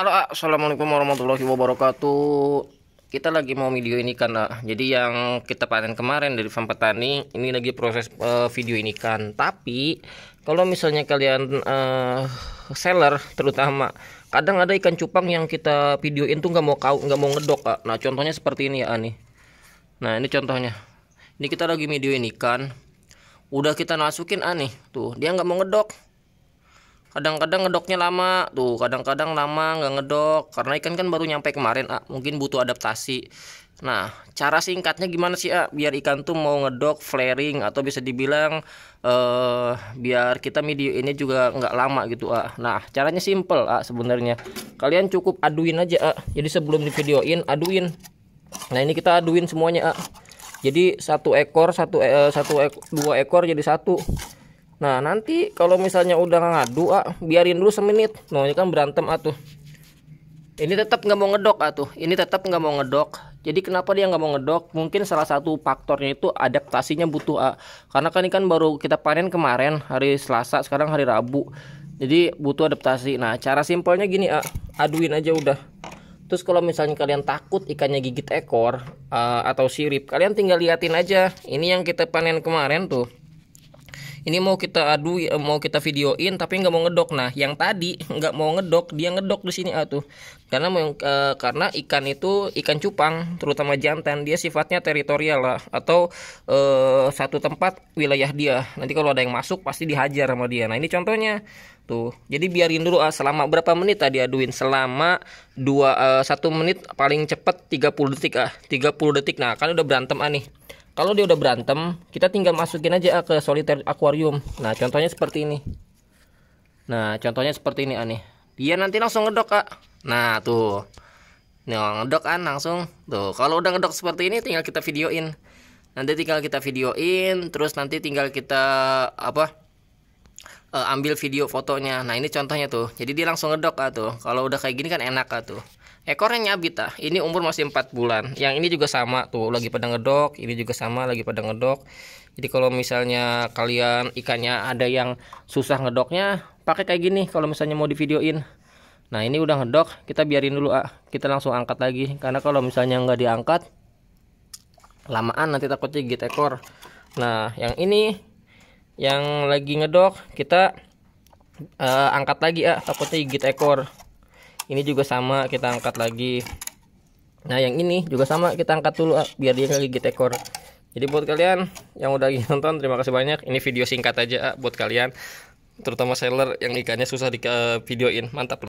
Halo, assalamualaikum warahmatullahi wabarakatuh. Kita lagi mau video ini kan, jadi yang kita panen kemarin dari farm petani ini lagi proses uh, video ini kan. Tapi kalau misalnya kalian uh, seller terutama, kadang ada ikan cupang yang kita videoin tuh nggak mau kau nggak mau ngedok. Kak. Nah contohnya seperti ini ya nih. Nah ini contohnya. Ini kita lagi video ini kan. Udah kita masukin ah tuh dia nggak mau ngedok kadang-kadang ngedoknya lama tuh kadang-kadang lama nggak ngedok karena ikan kan baru nyampe kemarin ah mungkin butuh adaptasi nah cara singkatnya gimana sih ah biar ikan tuh mau ngedok flaring atau bisa dibilang eh biar kita video ini juga nggak lama gitu ah nah caranya simple ah sebenarnya kalian cukup aduin aja ah jadi sebelum di videoin aduin nah ini kita aduin semuanya ah jadi satu ekor satu e, eh, satu ekor, dua ekor jadi satu Nah nanti kalau misalnya udah ngadu ah, biarin dulu semenit. Nah ini kan berantem atuh. Ah, ini tetap nggak mau ngedok atuh. Ah, ini tetap nggak mau ngedok. Jadi kenapa dia nggak mau ngedok? Mungkin salah satu faktornya itu adaptasinya butuh ah. Karena kan ini kan baru kita panen kemarin hari Selasa, sekarang hari Rabu. Jadi butuh adaptasi. Nah cara simpelnya gini ah, aduin aja udah. Terus kalau misalnya kalian takut ikannya gigit ekor uh, atau sirip, kalian tinggal liatin aja. Ini yang kita panen kemarin tuh ini mau kita adu ya, mau kita videoin tapi nggak mau ngedok nah yang tadi nggak mau ngedok dia ngedok di sini ah tuh karena uh, karena ikan itu ikan cupang terutama jantan dia sifatnya teritorial lah atau uh, satu tempat wilayah dia nanti kalau ada yang masuk pasti dihajar sama dia nah ini contohnya tuh jadi biarin dulu ah, selama berapa menit tadi ah, aduin selama dua eh, satu menit paling cepat 30 detik ah 30 detik nah kan udah berantem ah nih kalau dia udah berantem kita tinggal masukin aja ah, ke soliter akuarium nah contohnya seperti ini nah contohnya seperti ini aneh dia nanti langsung ngedok kak ah. nah tuh nih ngedok kan langsung tuh kalau udah ngedok seperti ini tinggal kita videoin nanti tinggal kita videoin terus nanti tinggal kita apa eh, ambil video fotonya nah ini contohnya tuh jadi dia langsung ngedok atau kalau udah kayak gini kan enak atau tuh ekornya nyabit ah ini umur masih 4 bulan yang ini juga sama tuh lagi pada ngedok ini juga sama lagi pada ngedok jadi kalau misalnya kalian ikannya ada yang susah ngedoknya pakai kayak gini kalau misalnya mau di videoin nah ini udah ngedok kita biarin dulu ah kita langsung angkat lagi karena kalau misalnya nggak diangkat lamaan nanti takut gigit ekor nah yang ini yang lagi ngedok kita uh, angkat lagi ah takutnya gigit ekor ini juga sama kita angkat lagi nah yang ini juga sama kita angkat dulu ah, biar dia lagi gigit ekor jadi buat kalian yang udah nonton terima kasih banyak ini video singkat aja ah, buat kalian terutama seller yang ikannya susah di eh, videoin mantap